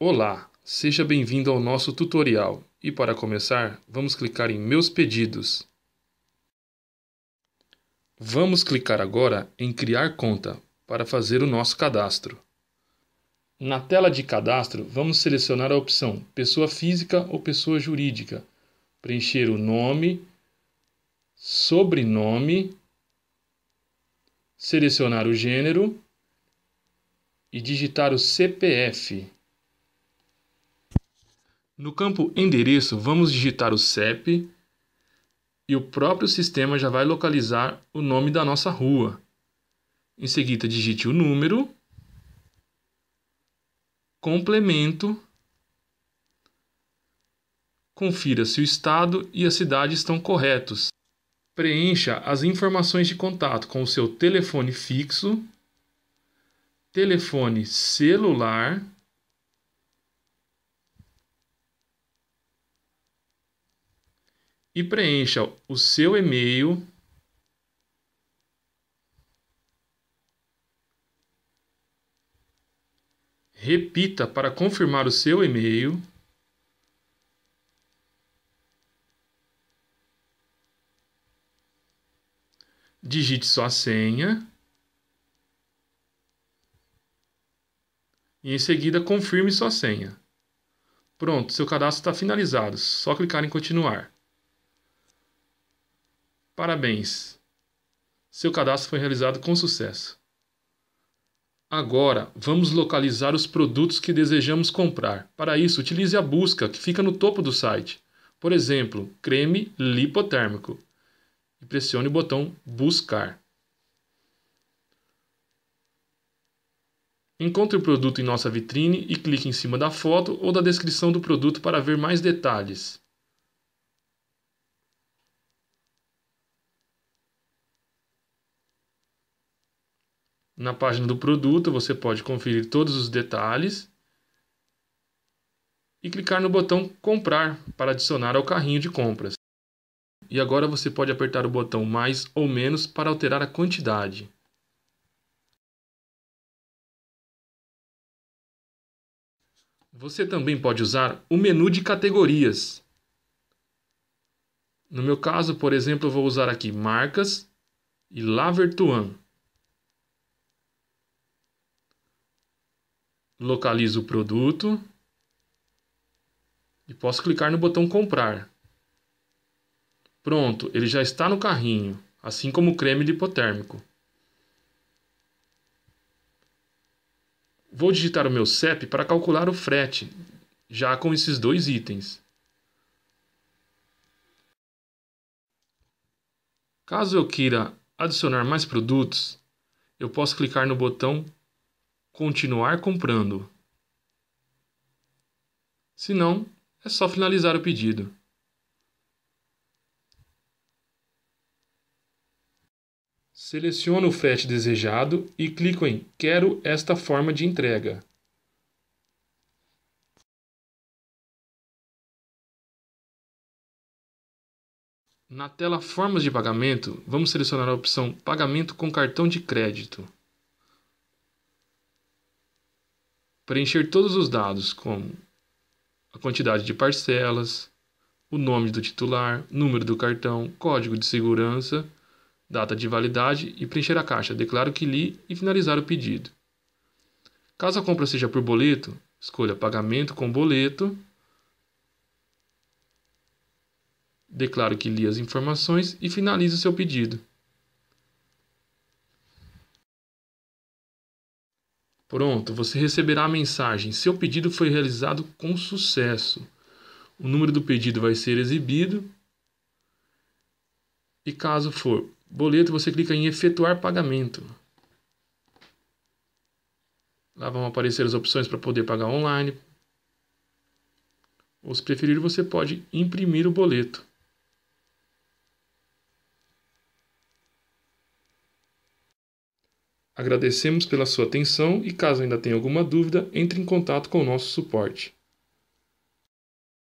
Olá, seja bem-vindo ao nosso tutorial e para começar, vamos clicar em Meus pedidos. Vamos clicar agora em Criar conta para fazer o nosso cadastro. Na tela de cadastro, vamos selecionar a opção Pessoa Física ou Pessoa Jurídica, preencher o nome, sobrenome, selecionar o gênero e digitar o CPF. No campo Endereço, vamos digitar o CEP e o próprio sistema já vai localizar o nome da nossa rua. Em seguida, digite o número, complemento, confira se o estado e a cidade estão corretos. Preencha as informações de contato com o seu telefone fixo, telefone celular e preencha o seu e-mail Repita para confirmar o seu e-mail. Digite sua senha. E em seguida, confirme sua senha. Pronto, seu cadastro está finalizado. Só clicar em continuar. Parabéns! Seu cadastro foi realizado com sucesso. Agora, vamos localizar os produtos que desejamos comprar. Para isso, utilize a busca que fica no topo do site. Por exemplo, creme lipotérmico. E pressione o botão Buscar. Encontre o produto em nossa vitrine e clique em cima da foto ou da descrição do produto para ver mais detalhes. Na página do produto você pode conferir todos os detalhes e clicar no botão comprar para adicionar ao carrinho de compras. E agora você pode apertar o botão mais ou menos para alterar a quantidade. Você também pode usar o menu de categorias. No meu caso, por exemplo, eu vou usar aqui marcas e La Vertuan. localizo o produto e posso clicar no botão comprar. Pronto, ele já está no carrinho, assim como o creme lipotérmico. Vou digitar o meu CEP para calcular o frete, já com esses dois itens. Caso eu queira adicionar mais produtos, eu posso clicar no botão continuar comprando. Se não, é só finalizar o pedido. Seleciono o frete desejado e clico em Quero esta forma de entrega. Na tela Formas de pagamento, vamos selecionar a opção Pagamento com cartão de crédito. preencher todos os dados, como a quantidade de parcelas, o nome do titular, número do cartão, código de segurança, data de validade e preencher a caixa Declaro que li e finalizar o pedido. Caso a compra seja por boleto, escolha Pagamento com boleto. Declaro que li as informações e finalize o seu pedido. Pronto, você receberá a mensagem: seu pedido foi realizado com sucesso. O número do pedido vai ser exibido. E caso for boleto, você clica em efetuar pagamento. Lá vão aparecer as opções para poder pagar online. Ou se preferir, você pode imprimir o boleto. Agradecemos pela sua atenção e caso ainda tenha alguma dúvida, entre em contato com o nosso suporte.